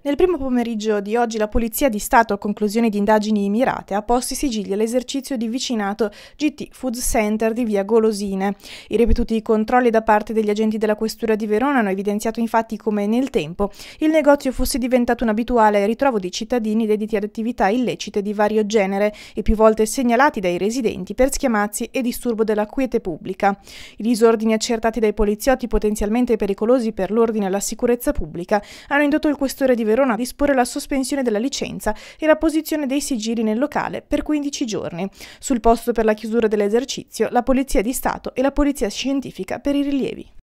Nel primo pomeriggio di oggi la Polizia di Stato, a conclusione di indagini mirate, ha posto i sigilli all'esercizio di vicinato GT Food Center di via Golosine. I ripetuti controlli da parte degli agenti della Questura di Verona hanno evidenziato infatti come nel tempo il negozio fosse diventato un abituale ritrovo di cittadini dediti ad attività illecite di vario genere e più volte segnalati dai residenti per schiamazzi e disturbo della quiete pubblica. I disordini accertati dai poliziotti potenzialmente pericolosi per l'ordine e la sicurezza pubblica hanno indotto il questore di Verona disporre la sospensione della licenza e la posizione dei sigilli nel locale per 15 giorni. Sul posto per la chiusura dell'esercizio, la Polizia di Stato e la Polizia Scientifica per i rilievi.